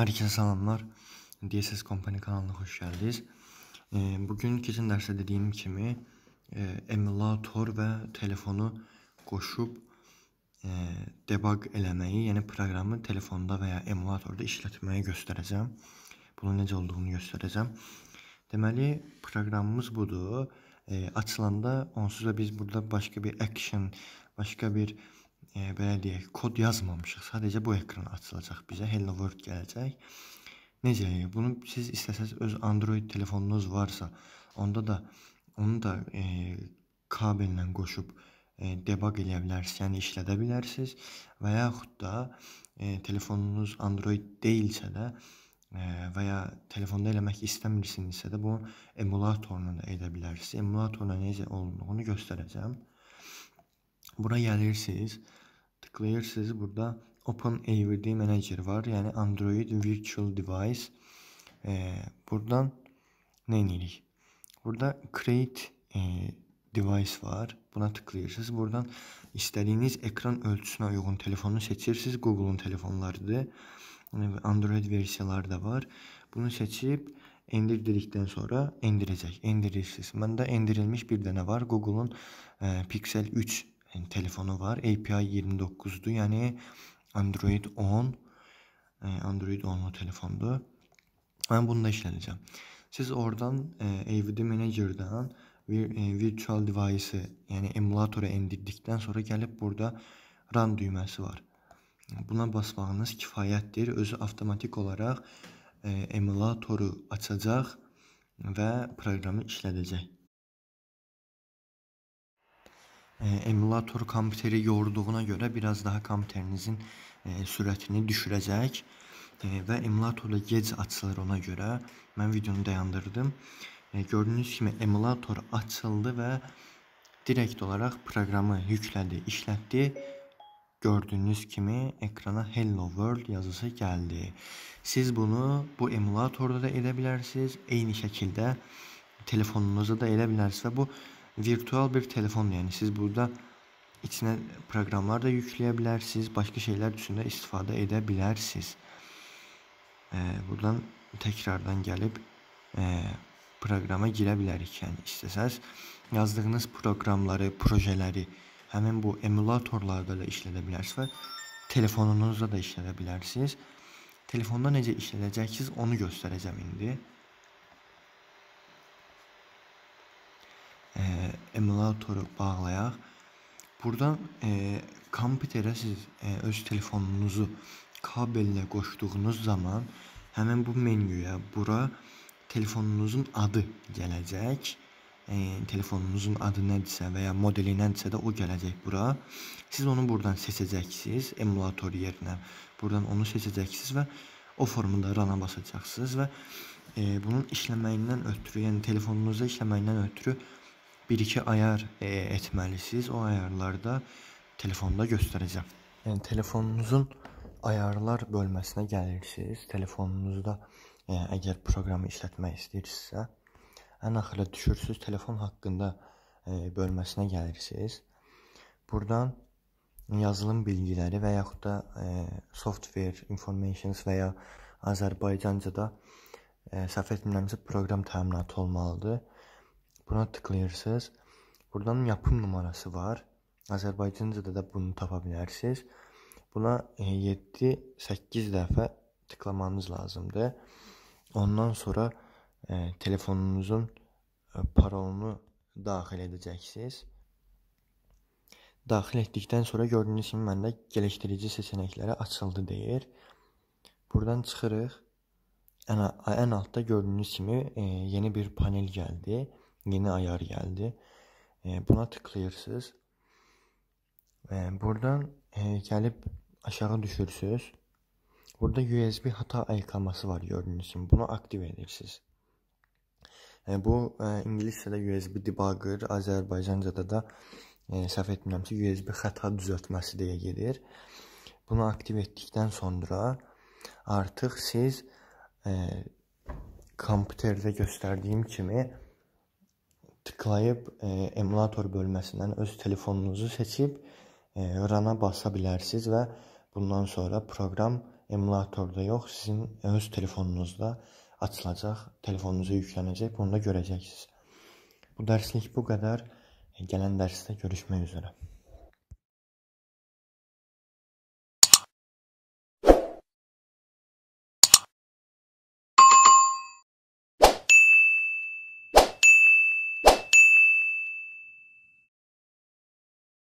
Herkese selamlar. DSS Company kanalına hoş geldiniz. Ee, bugün kesin derste dediğim kimi e, emulator ve telefonu qoşub e, debug elemeyi yani programı telefonda veya ya emulatorda işlətməyi göstərəcəm. Bunun ne olduğunu göstərəcəm. Deməli, proqramımız budur. E, Açılanda onsuz da biz burada başka bir action, başka bir e, e, belə deyək, kod yazmamışıq. Sadəcə bu ekran açılacaq bizə. Hello World gələcək. Necə? Bunu siz istəsəz öz Android telefonunuz varsa, onda da onu da e, kabellə qoşub e, debug eləyə bilərsiniz, yəni işlədə bilərsiniz və yaxud da e, telefonunuz Android deyilsə də e, və ya telefonda eləmək istəmirsinizsə də bunu emulatorla da edə bilərsiniz. Emulatorla necə olunduğunu göstərəcəm. Buraya gelirsiniz. Tıklayırsınız. Burada Open AVD Manager var. Yani Android Virtual Device. Ee, buradan ne inelik? Burada Create e, Device var. Buna tıklayırsınız. Buradan istediğiniz ekran ölçüsüne uygun telefonu seçirsiniz. Google'un telefonlarıdır. Ee, Android versiyaları da var. Bunu seçip endir dedikten sonra endirəcək. Endirirsiniz. Məndə indirilmiş bir dənə var. Google'un e, Pixel 3 yani telefonu var. API 29'du. Yani Android 10 e, Android 10'lu telefondu. Ben bunu da işleyeceğim. Siz oradan e, AVD Manager'dan vir, e, Virtual Device'ı yani emulatora endirdikdən sonra gəlib burada Run düyməsi var. Buna basmağınız kifayətdir. Özü avtomatik olaraq e, emulatoru açacaq və proqramı işlədəcək emulator kompüteri yorduğuna görə biraz daha kompüterinizin e, sürətini düşürəcək və emulator da gec açılır ona görə mən videonu dayandırdım. Gördüyünüz kimi emulator açıldı və direkt olaraq proqramı yüklədi, işlətdi. Gördüyünüz kimi ekrana Hello World yazısı gəldi. Siz bunu bu emulatorda da edə bilərsiniz, eyni şəkildə telefonunuza da edə bilərsiniz və bu virtual bir telefon, yəni siz burada içinə proqramlar da yükləyə bilərsiniz, başqa şeylər üçün də istifadə edə bilərsiniz. E, buradan təkrardan gəlib e, proqrama girə bilərik. Yəni istəsəz yazdığınız proqramları, proyektləri həmin bu emulatorlarda da işlədə bilərsiniz və telefonunuzda da işlədə bilərsiniz. Telefonda necə işlədəcəksiniz onu göstərəcəm indi. emulatoru bağlayaq. Buradan e, kompüterə siz e, öz telefonunuzu kabellə qoşduğunuz zaman həmin bu menyuya bura telefonunuzun adı gələcək. E, telefonunuzun adı nədirsə və ya modeli nədirsə də o gələcək bura. Siz onu buradan seçəcəksiniz emulator yerinə. Buradan onu seçəcəksiniz və o formada rana basacaqsınız və e, bunun işləməyindən ötürü, yəni telefonunuzda işləməyindən ötürü bir-iki ayar e, etməlisiniz. O ayarlarda telefonda göstərəcəm. Yəni telefonunuzun ayarlar bölməsinə gəlirsiniz. Telefonunuzda yəni e, əgər proqramı işlətmək istəyirsinizsə, ən axıra düşürsüz telefon haqqında e, bölməsinə gəlirsiniz. Burdan yazılım bilgiləri və yaxud da e, software informations və ya Azərbaycancada e, səhv etmirəmsə proqram təminatı olmalıdır. Buna tıklayırsınız. Buradan yapım numarası var. Azərbaycancada da bunu tapa bilərsiniz. Buna 7-8 e, dəfə tıklamanız lazımdır. Ondan sonra e, telefonunuzun e, parolunu daxil edəcəksiniz. Daxil etdikdən sonra gördüyünüz kimi məndə gəlişdirici seçənəkləri açıldı deyir. Buradan çıxırıq. Ən, ən altda gördüyünüz kimi e, yeni bir panel gəldi. Yeni ayar geldi. E, buna tıklayırsınız. E, buradan e, gelip aşağı düşürsünüz. Burada USB hata ayıklaması var gördüğünüz kimi. Bunu aktiv edirsiniz. E, bu e, İngiliscədə USB debugger, Azərbaycancada da e, səhv etmirəmsə USB xəta düzəltməsi deyə gedir. Bunu aktiv etdikdən sonra artıq siz e, kompüterdə göstərdiyim kimi Tıklayıb e, emulator bölməsindən öz telefonunuzu seçib e, rana basa bilərsiniz və bundan sonra proqram emulatorda yox, sizin öz telefonunuzda açılacaq, telefonunuza yüklənəcək, bunu da görəcəksiniz. Bu dərslik bu qədər. E, gələn dərsdə görüşmək üzrə.